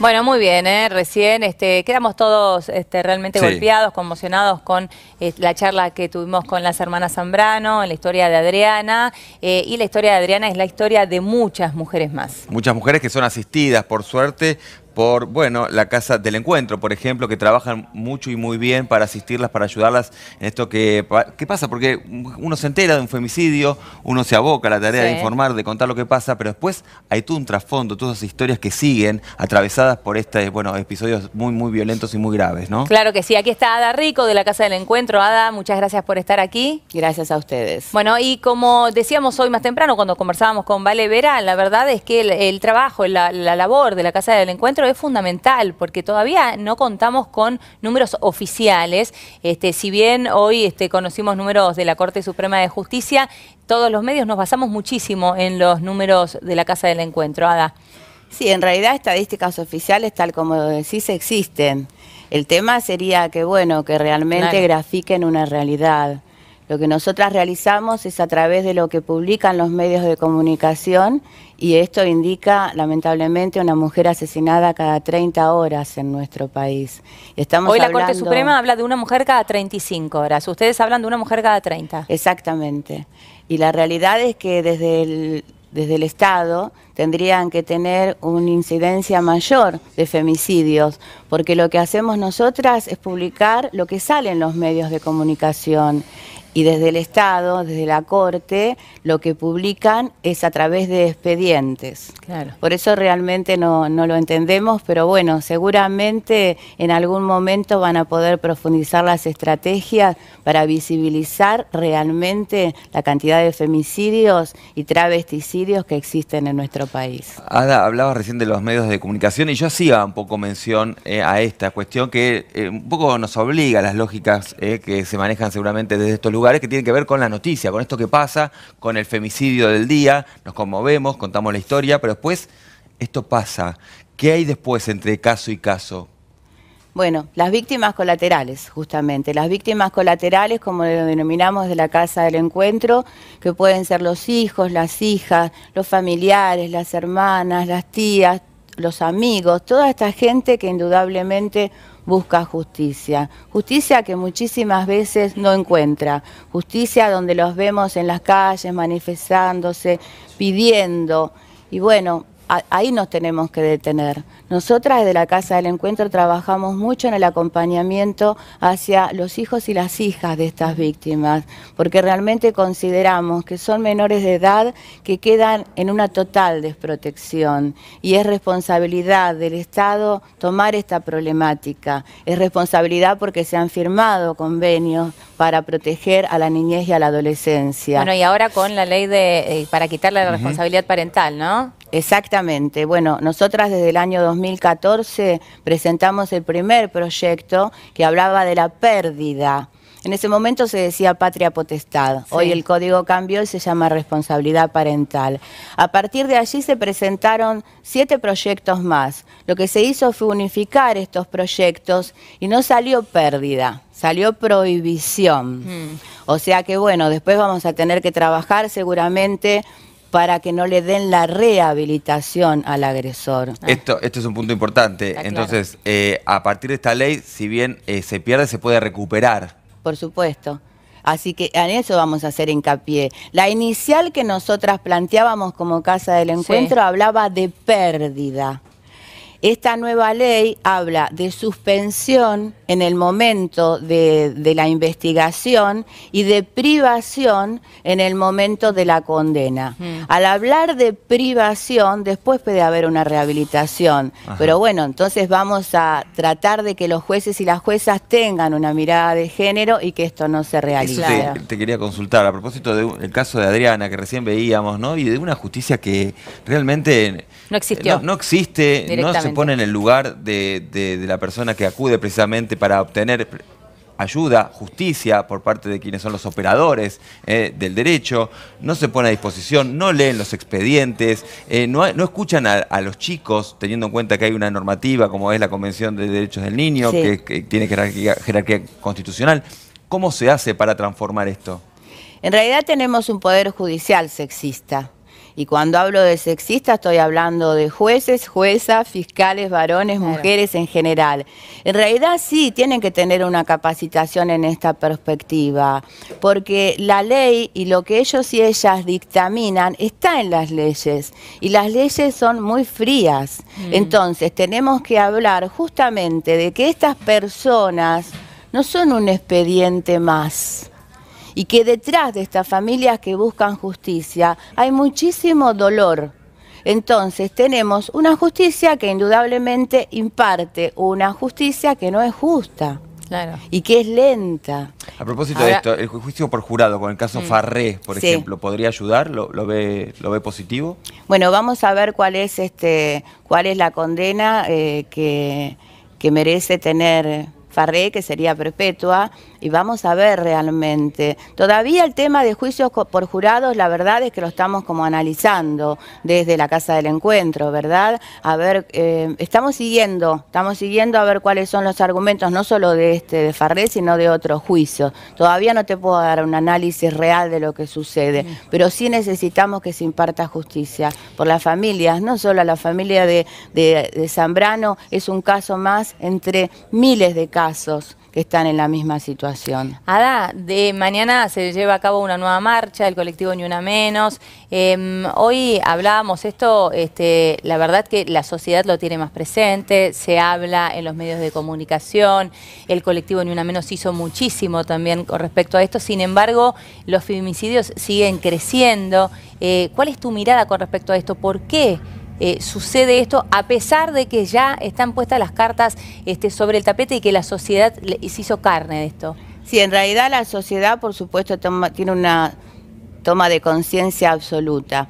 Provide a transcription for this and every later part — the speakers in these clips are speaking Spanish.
Bueno, muy bien, ¿eh? recién este, quedamos todos este, realmente golpeados, conmocionados con eh, la charla que tuvimos con las hermanas Zambrano, la historia de Adriana, eh, y la historia de Adriana es la historia de muchas mujeres más. Muchas mujeres que son asistidas, por suerte, por, bueno, la Casa del Encuentro, por ejemplo, que trabajan mucho y muy bien para asistirlas, para ayudarlas en esto que, pasa, porque uno se entera de un femicidio, uno se aboca a la tarea de informar, de contar lo que pasa, pero después hay todo un trasfondo, todas esas historias que siguen atravesadas por estos, bueno, episodios muy, muy violentos y muy graves, ¿no? Claro que sí, aquí está Ada Rico de la Casa del Encuentro. Ada, muchas gracias por estar aquí. Gracias a ustedes. Bueno, y como decíamos hoy más temprano, cuando conversábamos con Vale Vera, la verdad es que el, trabajo, la labor de la Casa del Encuentro es fundamental porque todavía no contamos con números oficiales. Este, si bien hoy este, conocimos números de la Corte Suprema de Justicia, todos los medios nos basamos muchísimo en los números de la Casa del Encuentro. Ada. Sí, en realidad estadísticas oficiales, tal como decís, existen. El tema sería que, bueno, que realmente grafiquen una realidad. Lo que nosotras realizamos es a través de lo que publican los medios de comunicación y esto indica lamentablemente una mujer asesinada cada 30 horas en nuestro país. Hoy la Corte Suprema habla de una mujer cada 35 horas, ustedes hablan de una mujer cada 30. Exactamente. Y la realidad es que desde el, desde el Estado tendrían que tener una incidencia mayor de femicidios, porque lo que hacemos nosotras es publicar lo que sale en los medios de comunicación y desde el Estado, desde la Corte, lo que publican es a través de expedientes. Claro. Por eso realmente no, no, lo entendemos, pero bueno, seguramente en algún momento van a poder profundizar las estrategias para visibilizar realmente la cantidad de femicidios y travesticidios que existen en nuestro país país. Ada, hablaba recién de los medios de comunicación y yo hacía un poco mención eh, a esta cuestión que eh, un poco nos obliga a las lógicas eh, que se manejan seguramente desde estos lugares que tienen que ver con la noticia, con esto que pasa, con el femicidio del día, nos conmovemos, contamos la historia, pero después esto pasa. ¿Qué hay después entre caso y caso? Bueno, las víctimas colaterales, justamente. Las víctimas colaterales, como lo denominamos de la casa del encuentro, que pueden ser los hijos, las hijas, los familiares, las hermanas, las tías, los amigos, toda esta gente que indudablemente busca justicia. Justicia que muchísimas veces no encuentra. Justicia donde los vemos en las calles manifestándose, pidiendo. Y bueno, ahí nos tenemos que detener. Nosotras desde la Casa del Encuentro trabajamos mucho en el acompañamiento hacia los hijos y las hijas de estas víctimas, porque realmente consideramos que son menores de edad que quedan en una total desprotección y es responsabilidad del Estado tomar esta problemática. Es responsabilidad porque se han firmado convenios para proteger a la niñez y a la adolescencia. Bueno, y ahora con la ley de eh, para quitar la responsabilidad parental, ¿no? Exactamente. Bueno, nosotras desde el año 2014 presentamos el primer proyecto que hablaba de la pérdida. En ese momento se decía patria potestad. Hoy el código cambió y se llama responsabilidad parental. A partir de allí se presentaron siete proyectos más. Lo que se hizo fue unificar estos proyectos y no salió pérdida, salió prohibición. Mm. O sea que bueno, después vamos a tener que trabajar seguramente para que no le den la rehabilitación al agresor. Ah. Esto, esto es un punto importante. Entonces, eh, a partir de esta ley, si bien eh, se pierde, se puede recuperar. Por supuesto. Así que en eso vamos a hacer hincapié. La inicial que nosotras planteábamos como Casa del Encuentro hablaba de pérdida. Esta nueva ley habla de suspensión en el momento de, la investigación y de privación en el momento de la condena. Al hablar de privación, después puede haber una rehabilitación. Pero bueno, entonces vamos a tratar de que los jueces y las juezas tengan una mirada de género y que esto no se realice. Te, quería consultar a propósito del caso de Adriana que recién veíamos, ¿no? Y de una justicia que realmente... No existe, no se pone en el lugar de, la persona que acude precisamente para obtener ayuda, justicia por parte de quienes son los operadores eh, del derecho, no se pone a disposición, no leen los expedientes, eh, no, escuchan a, los chicos, teniendo en cuenta que hay una normativa como es la Convención de Derechos del Niño, que, tiene jerarquía constitucional. ¿Cómo se hace para transformar esto? En realidad tenemos un poder judicial sexista y cuando hablo de sexista estoy hablando de jueces, juezas, fiscales, varones, mujeres en general. En realidad sí tienen que tener una capacitación en esta perspectiva, porque la ley y lo que ellos y ellas dictaminan está en las leyes y las leyes son muy frías. Mm. Entonces tenemos que hablar justamente de que estas personas no son un expediente más y que detrás de estas familias que buscan justicia hay muchísimo dolor. Entonces tenemos una justicia que indudablemente imparte una justicia que no es justa. Y que es lenta. A propósito de esto, el juicio por jurado con el caso mm. Farré, por ejemplo, ¿podría ayudar? ¿Lo, ve, positivo? Bueno, vamos a ver cuál es este, la condena eh, que, que merece tener Farré, que sería perpetua, y vamos a ver realmente. Todavía el tema de juicios por jurados, la verdad es que lo estamos como analizando desde la Casa del Encuentro, ¿verdad? A ver, eh, estamos siguiendo, estamos siguiendo a ver cuáles son los argumentos, no solo de este de Farré, sino de otros juicios. Todavía no te puedo dar un análisis real de lo que sucede, pero sí necesitamos que se imparta justicia por las familias, no solo a la familia de, de Zambrano, es un caso más entre miles de casos que están en la misma situación. Ada, de mañana se lleva a cabo una nueva marcha, el colectivo Ni Una Menos. Em, hoy hablábamos esto, este, la verdad que la sociedad lo tiene más presente, se habla en los medios de comunicación, el colectivo Ni Una Menos hizo muchísimo también con respecto a esto, sin embargo, los feminicidios siguen creciendo. Eh, ¿Cuál es tu mirada con respecto a esto? ¿Por qué? Eh, sucede esto a pesar de que ya están puestas las cartas este, sobre el tapete y que la sociedad se hizo carne de esto? Sí, en realidad la sociedad, por supuesto, tiene una toma de conciencia absoluta.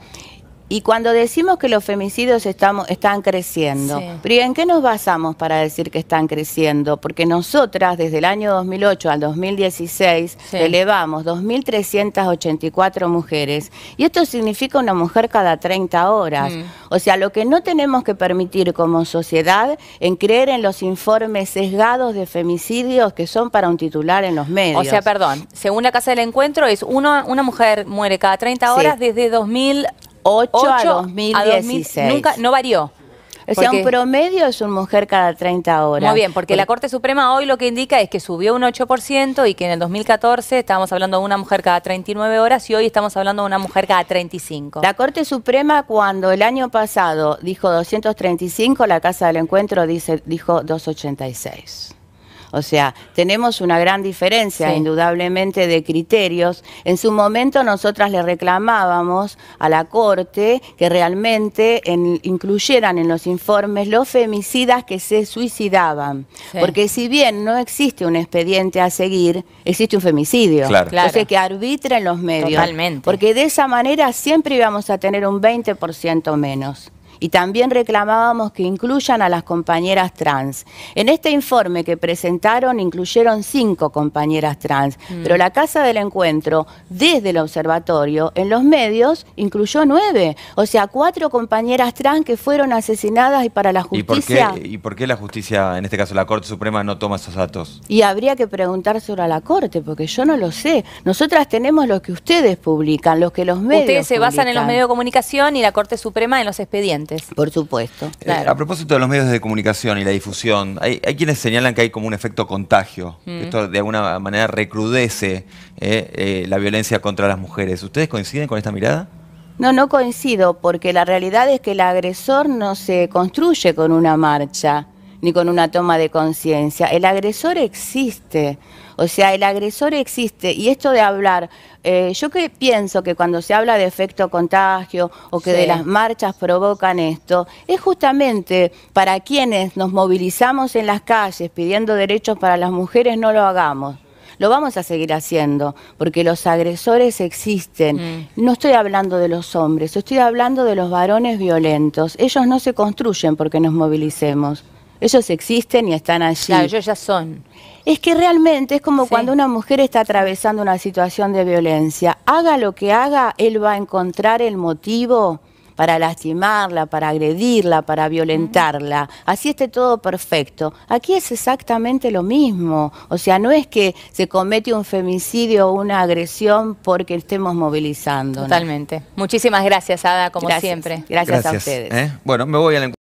Y cuando decimos que los femicidios estamos, están creciendo, en qué nos basamos para decir que están creciendo? Porque nosotras desde el año 2008 al 2016 elevamos 2.384 mujeres y esto significa una mujer cada 30 horas. Mm. O sea, lo que no tenemos que permitir como sociedad en creer en los informes sesgados de femicidios que son para un titular en los medios. O sea, perdón, según la Casa del Encuentro es una una mujer muere cada 30 horas desde 2000 8, a 2016. nunca, no varió. O sea, un promedio es una mujer cada 30 horas. Muy bien, porque, la Corte Suprema hoy lo que indica es que subió un 8% y que en el 2014 estábamos hablando de una mujer cada 39 horas y hoy estamos hablando de una mujer cada 35. La Corte Suprema cuando el año pasado dijo 235, la Casa del Encuentro dice, dijo 286. O sea, tenemos una gran diferencia, indudablemente, de criterios. En su momento nosotras le reclamábamos a la Corte que realmente incluyeran en los informes los femicidas que se suicidaban. Porque si bien no existe un expediente a seguir, existe un femicidio. Claro. Claro. Entonces que arbitren los medios. Totalmente. Porque de esa manera siempre íbamos a tener un 20% menos y también reclamábamos que incluyan a las compañeras trans. En este informe que presentaron incluyeron cinco compañeras trans, mm. pero la Casa del Encuentro, desde el observatorio, en los medios, incluyó nueve, o sea, cuatro compañeras trans que fueron asesinadas y para la justicia. ¿Y por qué, y por qué la justicia, en este caso la Corte Suprema, no toma esos datos? Y habría que preguntar sobre la Corte, porque yo no lo sé. Nosotras tenemos los que ustedes publican, los que los medios. Ustedes se basan en los medios de comunicación y la Corte Suprema en los expedientes. Por supuesto. Eh, a propósito de los medios de comunicación y la difusión, hay, quienes señalan que hay como un efecto contagio. Mm. esto de alguna manera recrudece eh, eh, la violencia contra las mujeres. ¿Ustedes coinciden con esta mirada? No, no coincido, porque la realidad es que el agresor no se construye con una marcha ni con una toma de conciencia. El agresor existe, o sea, el agresor existe. Y esto de hablar, eh, yo que pienso que cuando se habla de efecto contagio o que de las marchas provocan esto, es justamente para quienes nos movilizamos en las calles pidiendo derechos para las mujeres, no lo hagamos lo vamos a seguir haciendo, porque los agresores existen. Mm. No estoy hablando de los hombres, estoy hablando de los varones violentos. Ellos no se construyen porque nos movilicemos. Ellos existen y están allí. Claro, ellos ya son. Es que realmente es como cuando una mujer está atravesando una situación de violencia. Haga lo que haga, él va a encontrar el motivo para lastimarla, para agredirla, para violentarla. Así esté todo perfecto. Aquí es exactamente lo mismo. O sea, no es que se comete un femicidio o una agresión porque estemos movilizando. Totalmente. Muchísimas gracias, Ada, como siempre. Gracias, a ustedes. ¿eh? Bueno, me voy a la